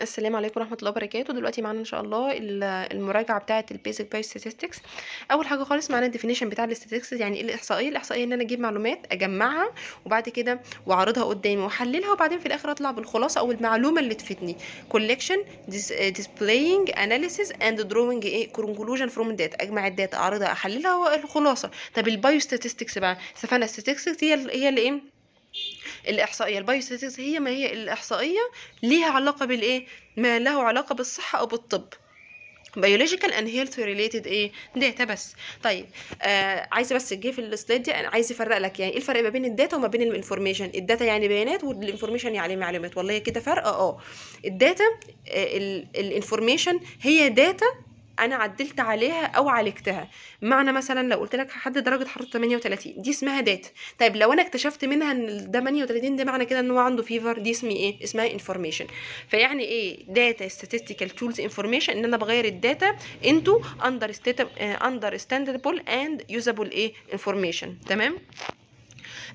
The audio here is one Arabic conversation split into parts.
السلام عليكم ورحمه الله وبركاته دلوقتي معانا ان شاء الله المراجعه بتاعه البيزك باي ستاتستكس اول حاجه خالص معانا الديفينيشن بتاع الاستاتستكس يعني ايه الاحصائيه الاحصائيه ان انا اجيب معلومات اجمعها وبعد كده واعرضها قدامي واحللها وبعدين في الاخر اطلع بالخلاصه او المعلومه اللي تفيدني كولكشن ديسبلاينج اناليسيس اند دروينج ايه كونكلوجن فروم داتا اجمع الداتا اعرضها احللها والخلاصه طب البايو ستاتستكس بقى استفدنا الستاتستكس هي هي اللي ايه الاحصائيه البايوستاتستكس هي ما هي الاحصائيه ليها علاقه بالايه ما له علاقه بالصحه او بالطب بيولوجيكال ان هيلث ريليتد ايه داتا بس طيب آه عايزه بس جه في السلايد دي انا عايز افرق لك يعني ايه الفرق ما بين الداتا وما بين الانفورميشن الداتا يعني بيانات والانفورميشن يعني معلومات والله كده فرق اه, آه. الداتا آه، الانفورميشن هي داتا انا عدلت عليها او عالجتها معنى مثلا لو قلت لك هحدد درجه حراره 38 دي اسمها داتا طيب لو انا اكتشفت منها ان ده 38 ده معنى كده ان هو عنده فيفر دي اسمي ايه اسمها انفورميشن فيعني ايه داتا ستاتستيكال تولز انفورميشن ان انا بغير الداتا انتو اندر اندر ستاندبل اند يوزابل ايه انفورميشن تمام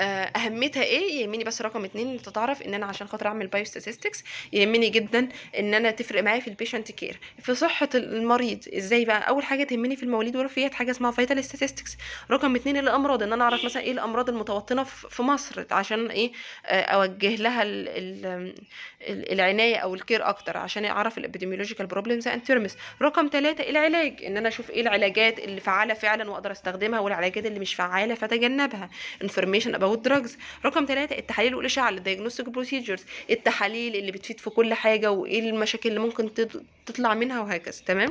آه، اهميتها ايه يهمني بس رقم اتنين انت تعرف ان انا عشان خاطر اعمل بايو ستاتستكس يهمني جدا ان انا تفرق معايا في البيشنت كير في صحه المريض ازاي بقى اول حاجه تهمني في المواليد والوفيات حاجه اسمها فيتال ستاتستكس رقم اتنين الامراض ان انا اعرف مثلا ايه الامراض المتوطنه في مصر عشان ايه آه، اوجه لها الـ الـ العنايه او الكير اكتر عشان اعرف الابيديميولوجيكال بروبلمز اند تيرمز رقم ثلاثة العلاج ان انا اشوف ايه العلاجات اللي فعاله فعلا واقدر استخدمها والعلاجات اللي مش فعاله فتجنبها information about drugs رقم ثلاثة التحاليل والإشعة diagnostic بروسيجرز التحاليل اللي بتفيد في كل حاجة وإيه المشاكل اللي ممكن تطلع منها وهكذا تمام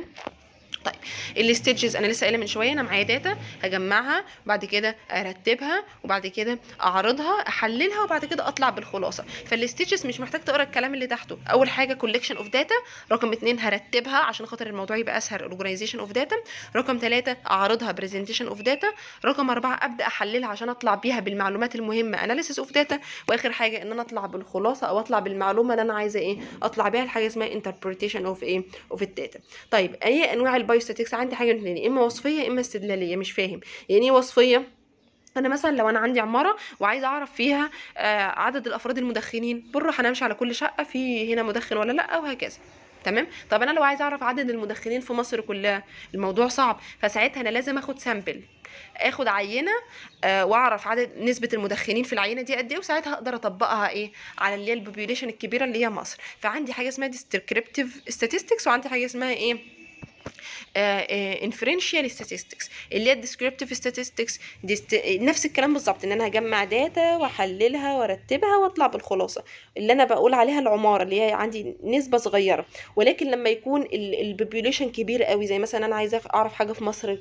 طيب الستيتشز انا لسه قايله من شويه انا معايا داتا هجمعها بعد كده ارتبها وبعد كده اعرضها احللها وبعد كده اطلع بالخلاصه فالستيتشز مش محتاج تقرا الكلام اللي تحته اول حاجه كولكشن اوف داتا رقم اتنين هرتبها عشان خاطر الموضوع يبقى اسهل اورجنايزيشن اوف داتا رقم ثلاثة اعرضها برزنتيشن اوف داتا رقم أربعة ابدا احللها عشان اطلع بيها بالمعلومات المهمه اناليسيس اوف داتا واخر حاجه ان انا اطلع بالخلاصه او اطلع بالمعلومه اللي انا عايزه ايه اطلع بيها الحاجه اسمها انتربريتيشن اوف ايه اوف الداتا طيب اي انواع بايوستاتيكس عندي حاجه من اتنين يا اما وصفيه يا اما استدلاليه مش فاهم يعني ايه وصفيه انا مثلا لو انا عندي عماره وعايزه اعرف فيها آه عدد الافراد المدخنين بالراحه انا امشي على كل شقه في هنا مدخن ولا لا وهكذا تمام طب انا لو عايزه اعرف عدد المدخنين في مصر كلها الموضوع صعب فساعتها انا لازم اخد سامبل اخد عينه آه، واعرف عدد نسبه المدخنين في العينه دي قد ايه وساعتها اقدر اطبقها ايه على اللي هي البوبيوليشن الكبيره اللي هي مصر فعندي حاجه اسمها ديسكريبتيف ستاتستكس وعندي حاجه اسمها ايه انفرنشال آه، آه، statistics اللي هي الديسكريبتيف statistics نفس الكلام بالظبط ان انا هجمع داتا واحللها وارتبها واطلع بالخلاصه اللي انا بقول عليها العماره اللي هي عندي نسبه صغيره ولكن لما يكون البوبوليشن كبير قوي زي مثلا انا عايزه اعرف حاجه في مصر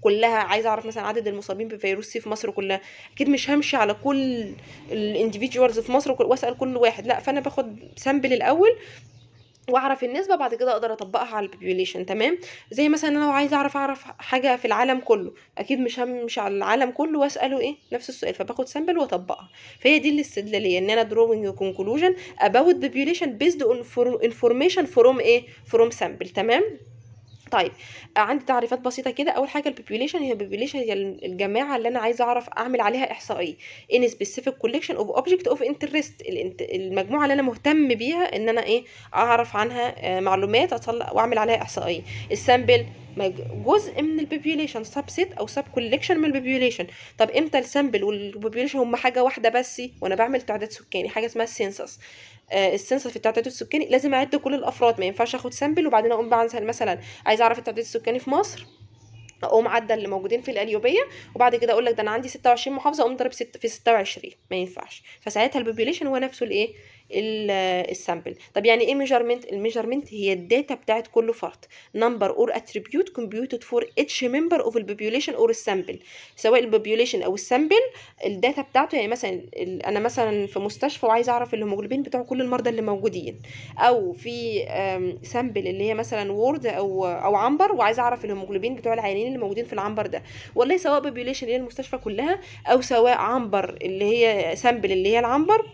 كلها عايزه اعرف مثلا عدد المصابين بفيروس سي في مصر كلها اكيد مش همشي على كل الانديفيدوالز في مصر واسال كل واحد لا فانا باخد سامبل الاول واعرف النسبه بعد كده اقدر اطبقها على البوبيوليشن تمام زي مثلا انا لو عايزه اعرف اعرف حاجه في العالم كله اكيد مش همشي على العالم كله واساله ايه نفس السؤال فباخد سامبل واطبقها فهي دي الاستدلاليه ان انا دروينج كونكلوجن اباوت population بيزد اون انفورميشن فروم ايه فروم سامبل تمام طيب آه، عندي تعريفات بسيطه كده اول حاجه البوبوليشن هي البوبوليشن هي الجماعه اللي انا عايزه اعرف اعمل عليها احصائيه ان سبيسيفيك كوليكشن اوف اوبجكت اوف انترست المجموعه اللي انا مهتم بيها ان انا ايه اعرف عنها آه، معلومات واعمل عليها احصائيه السامبل جزء من البوبيوليشن سب سيت او سب كوليكشن من البوبيوليشن طب امتى السامبل والبوبيوليشن هم حاجه واحده بس وانا بعمل تعداد سكاني حاجه اسمها السنسس آه السنسس في التعداد السكاني لازم اعد كل الافراد ما ينفعش اخد سامبل وبعدين اقوم بعمل مثلا عايز اعرف التعداد السكاني في مصر اقوم عدى اللي موجودين في الاليوبيه وبعد كده اقول لك ده انا عندي 26 محافظه اقوم ضرب في 26 ما ينفعش فساعتها البوبيوليشن هو نفسه الايه السامبل طب يعني ايه ميجرمنت الميجرمنت هي الداتا بتاعت كل فرد نمبر اور اتريبيوت كومبيوتد فور اتش ممبر اوف البوبيوليشن اور السامبل سواء البوبيوليشن او السامبل الداتا بتاعته يعني مثلا انا مثلا في مستشفى وعايزه اعرف الهيموجلوبين بتاع كل المرضى اللي موجودين او في سامبل اللي هي مثلا وورد او او عنبر وعايزه اعرف الهيموجلوبين بتوع العيانين اللي موجودين في العنبر ده والله سواء بوبيوليشن اللي هي المستشفى كلها او سواء عنبر اللي هي سامبل اللي هي العنبر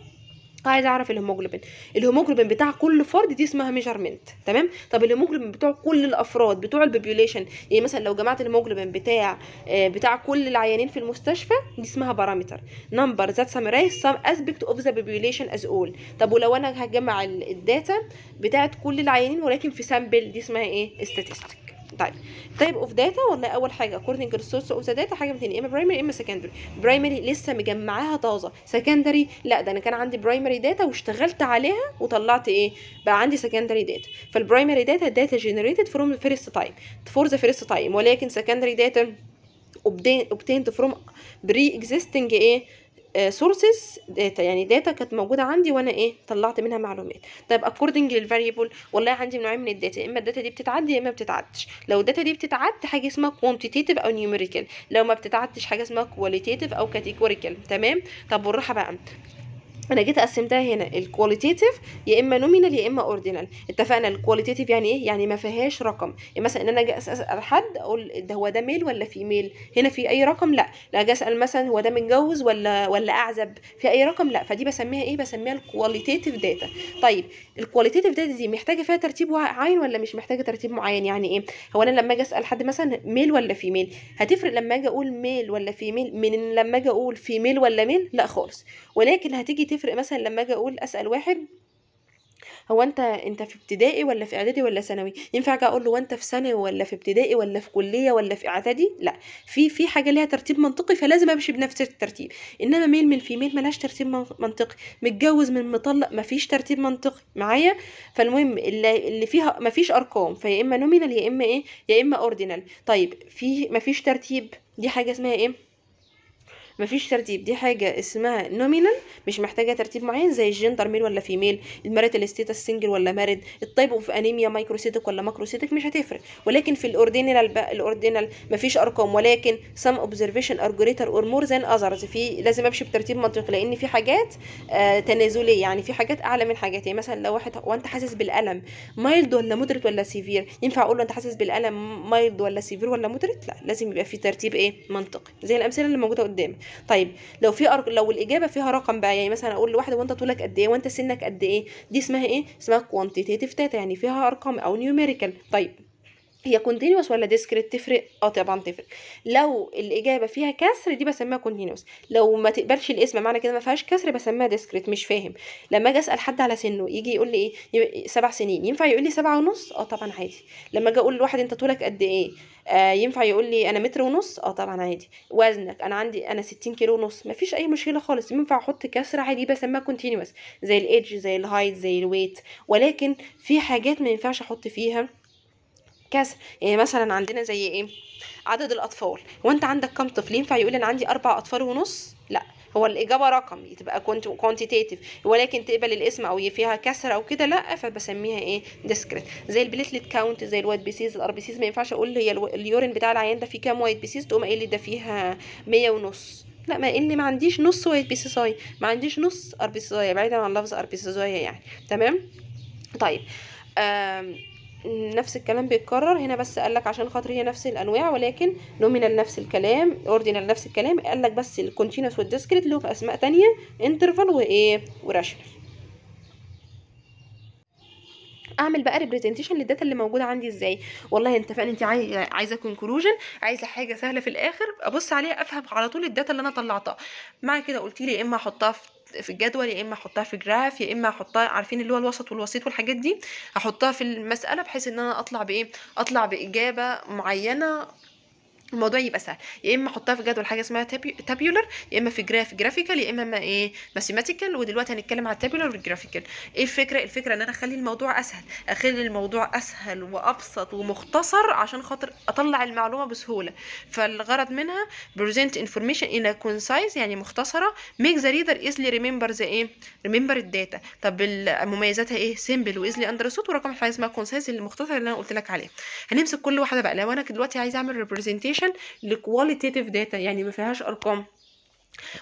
عايز اعرف الهيموجلوبين الهيموجلوبين بتاع كل فرد دي اسمها ميجرمنت تمام طب الهيموجلوبين بتوع كل الافراد بتوع البوبيوليشن يعني مثلا لو جمعت الهيموجلوبين بتاع آه، بتاع كل العيانين في المستشفى دي اسمها بارامتر نمبر ذات سامرايز سام اسبيكت اوف ذا بوبيوليشن از اول طب ولو انا هجمع الداتا بتاعت كل العيانين ولكن في سامبل دي اسمها ايه statistic. طيب تايب اوف داتا ولا اول حاجه اكوردنج للسورس اوف ذا داتا حاجه من الاثنين اما برايمري اما سكندري برايمري لسه مجمعاها طازه سكندري لا ده انا كان عندي برايمري داتا واشتغلت عليها وطلعت ايه بقى عندي سكندري داتا فالبرايمري داتا داتا جنريتد فروم فيرست تايم فور ذا فيرست تايم ولكن سكندري داتا obtained from pre-existing ايه سورسز آه، داتا يعني داتا كانت موجوده عندي وانا ايه طلعت منها معلومات طيب اكوردنج للفاريبل والله عندي نوعين من الداتا اما الداتا دي بتتعدي اما بتتعدش لو الداتا دي بتتعد حاجه اسمها كوانتيتيف او نيوميريكال لو ما بتتعدش حاجه اسمها كواليتيف او كاتيجوريكال تمام طب والراحه بقى انا جيت قسمتها هنا الكواليتيتيف يا اما نومينال يا اما اوردينال اتفقنا الكواليتيتيف يعني ايه يعني ما فيهاش رقم يعني مثلا ان انا اجي اسال حد اقول ده هو ده ميل ولا فيميل هنا في اي رقم لا لا اجي اسال مثلا هو ده متجوز ولا ولا اعزب في اي رقم لا فدي بسميها ايه بسميها الكواليتيتيف داتا طيب الكواليتيتيف داتا دي محتاجه فيها ترتيب معين ولا مش محتاجه ترتيب معين يعني ايه هو انا لما اجي اسال حد مثلا ميل ولا فيميل هتفرق لما اجي اقول ميل ولا فيميل من لما اجي اقول فيميل ولا ميل لا خالص ولكن هتيجي تفرق يفرق مثلا لما اجي اقول اسال واحد هو انت انت في ابتدائي ولا في اعدادي ولا ثانوي ينفع اجي اقول له انت في ثانوي ولا في ابتدائي ولا في كليه ولا في اعدادي لا في في حاجه ليها ترتيب منطقي فلازم امشي بنفس الترتيب انما ميل من فيميل ملهاش ترتيب منطقي متجوز من مطلق مفيش ترتيب منطقي معايا فالمهم اللي, اللي فيها مفيش ارقام فيا اما نومينال يا اما ايه يا اما اوردينال طيب في مفيش ترتيب دي حاجه اسمها ايه مفيش ترتيب دي حاجه اسمها نومينال مش محتاجه ترتيب معين زي الجندر ميل ولا فيميل الماريتال ستيتس سنجل ولا مارد التايب اوف انيميا مايكروسيتك ولا ماكروسيتك مش هتفرق ولكن في الاوردينال بقى الاوردينال مفيش ارقام ولكن سام اوبزرفيشن ار جريتر اور مور ذان اذرز في لازم امشي بترتيب منطقي لان في حاجات آه تنازليه يعني في حاجات اعلى من حاجات يعني مثلا لو واحد وانت حاسس بالالم مايلد ولا مودريت ولا سيفير ينفع اقول له انت حاسس بالالم مايلد ولا سيفير ولا مودريت لا لازم يبقى في ترتيب ايه منطقي زي الامثله اللي موجوده قدامك طيب لو في أر... لو الاجابه فيها رقم بقى يعني مثلا اقول لواحده وانت طولك قد ايه وانت سنك قد ايه دي اسمها ايه اسمها كوانتيتيف داتا يعني فيها ارقام او نيوميريكال طيب هي كونتينوس ولا ديسكريت تفرق اه طبعا تفرق لو الاجابه فيها كسر دي بسميها كونتينوس لو ما تقبلش الاسم معنى كده ما فيهاش كسر بسميها ديسكريت مش فاهم لما اجي اسال حد على سنه يجي يقول لي ايه سبع سنين ينفع يقول لي سبعة ونص اه طبعا عادي لما اجي اقول لواحد انت طولك قد ايه آه ينفع يقول لي انا متر ونص اه طبعا عادي وزنك انا عندي انا 60 كيلو ونص مفيش اي مشكله خالص ينفع احط كسر عادي بسميها كونتينوس زي الايدج زي الهايت زي الويت ولكن في حاجات ما ينفعش احط فيها كذا يعني مثلا عندنا زي ايه عدد الاطفال وانت عندك كام طفل ينفع يقول انا عندي اربع اطفال ونص لا هو الاجابه رقم تبقى كوانتيتيف ولكن تقبل الاسم او فيها كسر او كده لا فبسميها ايه ديسكريت زي البليتلت كاونت زي الوايت بيسيز الار بيسيز ما ينفعش اقول هي اليورين بتاع العيان ده فيه كام وايت بيسيز تقوم قايل لي ده فيها 100 ونص لا ما اني ما عنديش نص وايت بيسيزاي ما عنديش نص ار بيسيزاي بعيدا عن لفظ ار بيسيزاي يعني تمام طيب نفس الكلام بيتكرر هنا بس قالك عشان خاطر هي نفس الانواع ولكن نومينال نفس الكلام اوردينال نفس الكلام قالك بس الكونتينوس والديسكريت لهم اسماء تانية انترفال وايه وراشنال اعمل بقى ريبريزنتيشن للداتا اللي موجوده عندي ازاي والله اتفقنا انت عايزه كونكلوجن عايزه حاجه سهله في الاخر ابص عليها افهم على طول الداتا اللي انا طلعتها مع كده قلت لي يا اما احطها في في الجدول يا اما احطها في جراف يا اما احطها عارفين اللي هو الوسط والوسيط والحاجات دي احطها في المساله بحيث ان انا اطلع بايه اطلع باجابه معينه الموضوع يبقى سهل يا اما احطها في جدول حاجه اسمها تابيولر يا اما في جراف جرافيكال يا اما ما ايه ماثيماتيكال ودلوقتي هنتكلم على التابيولر والجرافيكال ايه الفكره الفكره ان انا اخلي الموضوع اسهل اخلي الموضوع اسهل وابسط ومختصر عشان خاطر اطلع المعلومه بسهوله فالغرض منها بريزنت انفورميشن ان كونسايز يعني مختصره ميك ذا ريدر ايزلي ريمبر ذا ايه ريمبر الداتا طب مميزاتها ايه سيمبل وايزلي اندرستود ورقم حاجه اسمها كونسايز المختصر اللي انا قلت لك عليه هنمسك كل واحده بقى لو انا دلوقتي عايز اعمل ريبريزنتيشن كالكولكشن لكواليتيتيف داتا يعني ما فيهاش ارقام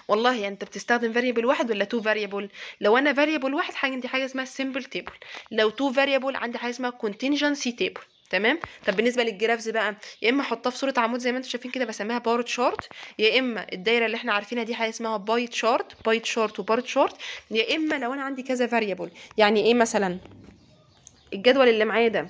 والله يعني انت بتستخدم فاريبل واحد ولا تو فاريبل لو انا فاريبل واحد حاجه عندي حاجه اسمها سمبل تيبل لو تو فاريبل عندي حاجه اسمها كونتينجنسي تيبل تمام طب بالنسبه للجرافز بقى يا اما احطها في صوره عمود زي ما انتم شايفين كده بسميها بار شارت يا اما الدايره اللي احنا عارفينها دي حاجه اسمها بايت شارت بايت شارت وبار شارت يا اما لو انا عندي كذا فاريبل يعني ايه مثلا الجدول اللي معايا ده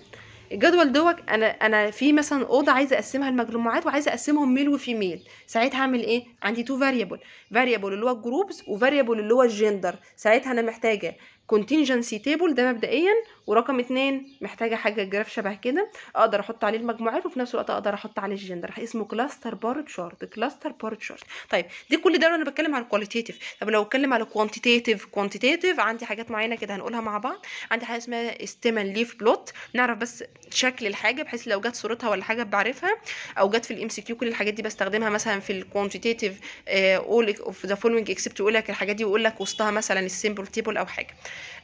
الجدول دوت انا انا في مثلا اوضه عايزه اقسمها لمجموعات وعايزه اقسمهم ميل وفيميل ساعتها هعمل ايه عندي تو فاريبل فاريبل اللي هو الجروبز وفاريبل اللي هو الجندر ساعتها انا محتاجه contingency table ده مبدئيا ورقم اتنين محتاجه حاجه جراف شبه كده اقدر احط عليه المجموعات وفي نفس الوقت اقدر احط عليه الجندر اسمه كلاستر بار تشارت كلاستر بار تشارت طيب دي كل ده انا بتكلم عن كواليتيتيف طب لو اتكلم على كوانتيتيف كوانتيتيف عندي حاجات معينه كده هنقولها مع بعض عندي حاجه اسمها ستيمن ليف بلوت نعرف بس شكل الحاجه بحيث لو جت صورتها ولا حاجه بعرفها او جت في الام سي كيو كل الحاجات دي بستخدمها مثلا في الكوانتيتيف اول اوف ذا فولوينج اكسبت يقول لك الحاجات دي ويقول لك وسطها مثلا السيمبل تيبل او حاجه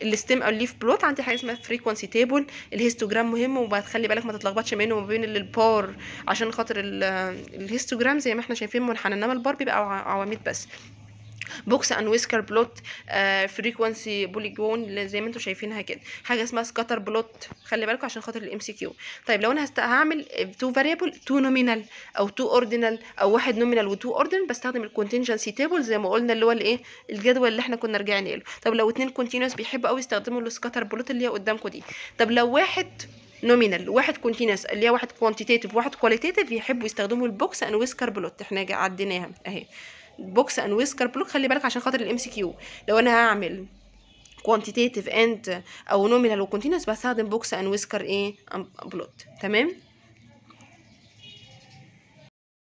الستيم او الليف بلوت عندي حاجه اسمها فريكوانسي تيبل الهيستوجرام مهم وبتخلي بالك ما تتلخبطش بينه وما بين البار عشان خاطر الهيستوجرام زي ما احنا شايفين منحنى انما البار بيبقى عواميد بس بوكس اند ويسكر بلوت آه، فريكوانسي بوليجون زي ما انتم شايفينها كده حاجه اسمها سكاتر بلوت خلي بالكم عشان خاطر الام سي كيو طيب لو انا هعمل تو فاريبل تو نومينال او تو اوردينال او واحد نومينال وتو اوردينال بستخدم الكونتينجنسي تيبل زي ما قلنا اللي هو الايه الجدول اللي احنا كنا رجعنا له طب لو اتنين كونتينوس بيحبوا قوي يستخدموا السكاتر بلوت اللي هي قدامكم دي طب لو واحد نومينال واحد كونتينوس اللي هي واحد كوانتيتيف واحد كواليتيف يحبوا يستخدموا البوكس ان ويسكر بلوت احنا عديناها اهي بوكس اند ويسكر بلوك خلي بالك عشان خاطر الام سي كيو لو انا هعمل كوانتيتيف اند او نومينال وكونتينوس بستخدم بوكس اند ويسكر ايه بلوت تمام